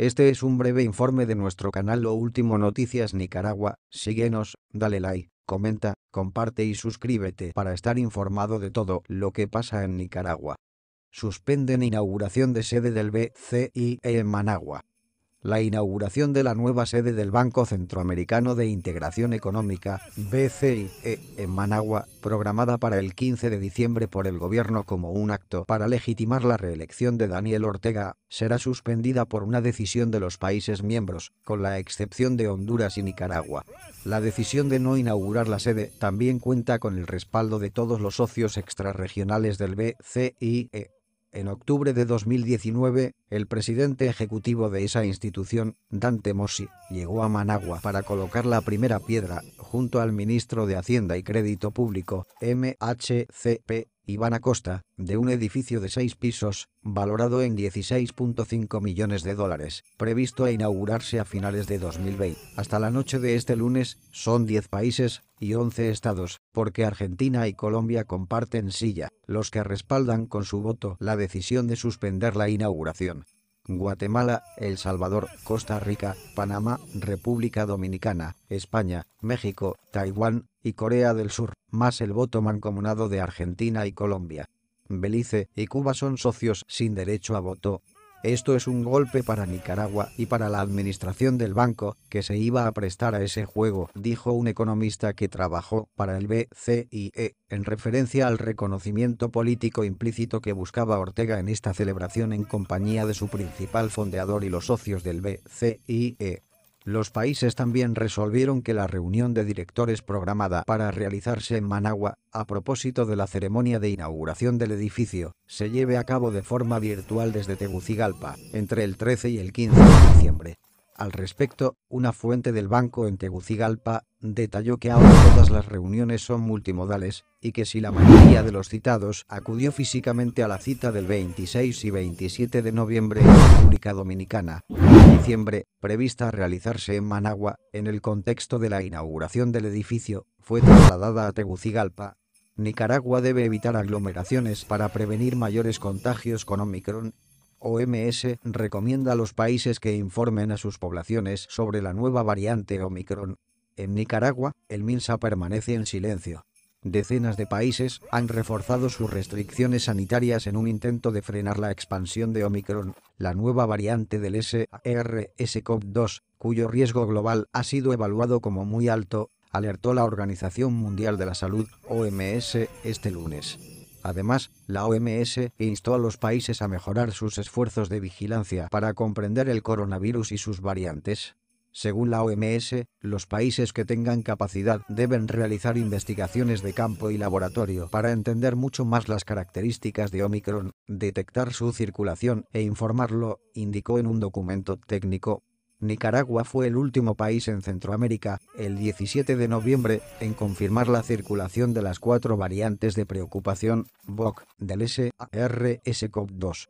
Este es un breve informe de nuestro canal Lo Último Noticias Nicaragua, síguenos, dale like, comenta, comparte y suscríbete para estar informado de todo lo que pasa en Nicaragua. Suspenden inauguración de sede del BCIE en Managua la inauguración de la nueva sede del Banco Centroamericano de Integración Económica, BCIE, eh, en Managua, programada para el 15 de diciembre por el gobierno como un acto para legitimar la reelección de Daniel Ortega, será suspendida por una decisión de los países miembros, con la excepción de Honduras y Nicaragua. La decisión de no inaugurar la sede también cuenta con el respaldo de todos los socios extrarregionales del BCIE. Eh, en octubre de 2019, el presidente ejecutivo de esa institución, Dante Mossi, llegó a Managua para colocar la primera piedra junto al ministro de Hacienda y Crédito Público, MHCP, Iván Acosta, de un edificio de seis pisos, valorado en 16.5 millones de dólares, previsto a inaugurarse a finales de 2020. Hasta la noche de este lunes, son 10 países y 11 estados, porque Argentina y Colombia comparten silla, los que respaldan con su voto la decisión de suspender la inauguración. Guatemala, El Salvador, Costa Rica, Panamá, República Dominicana, España, México, Taiwán y Corea del Sur, más el voto mancomunado de Argentina y Colombia. Belice y Cuba son socios sin derecho a voto, esto es un golpe para Nicaragua y para la administración del banco que se iba a prestar a ese juego, dijo un economista que trabajó para el BCIE, en referencia al reconocimiento político implícito que buscaba Ortega en esta celebración en compañía de su principal fondeador y los socios del BCIE. Los países también resolvieron que la reunión de directores programada para realizarse en Managua, a propósito de la ceremonia de inauguración del edificio, se lleve a cabo de forma virtual desde Tegucigalpa, entre el 13 y el 15 de diciembre. Al respecto, una fuente del banco en Tegucigalpa detalló que ahora todas las reuniones son multimodales y que si la mayoría de los citados acudió físicamente a la cita del 26 y 27 de noviembre en República Dominicana, en diciembre, prevista a realizarse en Managua, en el contexto de la inauguración del edificio, fue trasladada a Tegucigalpa, Nicaragua debe evitar aglomeraciones para prevenir mayores contagios con Omicron OMS recomienda a los países que informen a sus poblaciones sobre la nueva variante Omicron. En Nicaragua, el MINSA permanece en silencio. Decenas de países han reforzado sus restricciones sanitarias en un intento de frenar la expansión de Omicron, la nueva variante del SARS-CoV-2, cuyo riesgo global ha sido evaluado como muy alto, alertó la Organización Mundial de la Salud, OMS, este lunes. Además, la OMS instó a los países a mejorar sus esfuerzos de vigilancia para comprender el coronavirus y sus variantes. Según la OMS, los países que tengan capacidad deben realizar investigaciones de campo y laboratorio para entender mucho más las características de Omicron, detectar su circulación e informarlo, indicó en un documento técnico. Nicaragua fue el último país en Centroamérica, el 17 de noviembre, en confirmar la circulación de las cuatro variantes de preocupación, VOC, del SARS-CoV-2.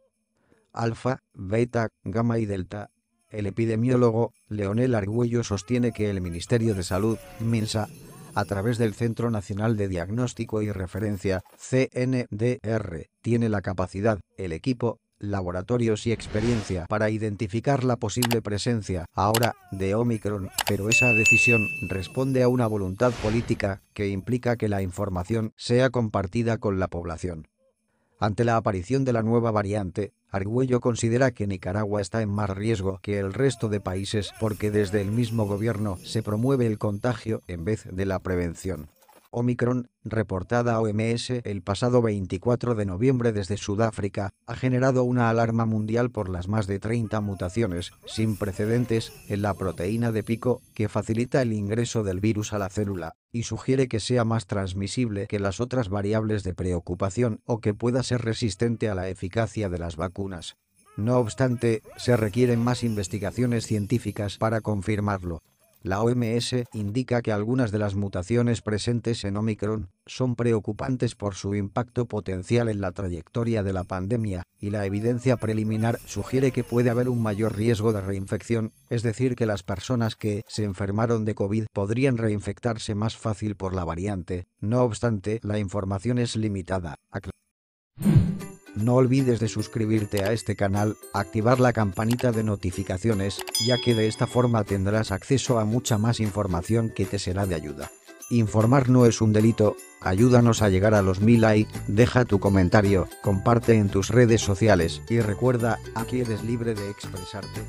Alfa, beta, gamma y delta. El epidemiólogo, Leonel Argüello, sostiene que el Ministerio de Salud, MINSA, a través del Centro Nacional de Diagnóstico y Referencia, CNDR, tiene la capacidad, el equipo laboratorios y experiencia para identificar la posible presencia, ahora, de Omicron, pero esa decisión responde a una voluntad política que implica que la información sea compartida con la población. Ante la aparición de la nueva variante, Argüello considera que Nicaragua está en más riesgo que el resto de países porque desde el mismo gobierno se promueve el contagio en vez de la prevención. Omicron, reportada a OMS el pasado 24 de noviembre desde Sudáfrica, ha generado una alarma mundial por las más de 30 mutaciones sin precedentes en la proteína de pico que facilita el ingreso del virus a la célula, y sugiere que sea más transmisible que las otras variables de preocupación o que pueda ser resistente a la eficacia de las vacunas. No obstante, se requieren más investigaciones científicas para confirmarlo. La OMS indica que algunas de las mutaciones presentes en Omicron son preocupantes por su impacto potencial en la trayectoria de la pandemia, y la evidencia preliminar sugiere que puede haber un mayor riesgo de reinfección, es decir que las personas que se enfermaron de COVID podrían reinfectarse más fácil por la variante, no obstante la información es limitada. No olvides de suscribirte a este canal, activar la campanita de notificaciones, ya que de esta forma tendrás acceso a mucha más información que te será de ayuda. Informar no es un delito, ayúdanos a llegar a los mil likes, deja tu comentario, comparte en tus redes sociales y recuerda, aquí eres libre de expresarte.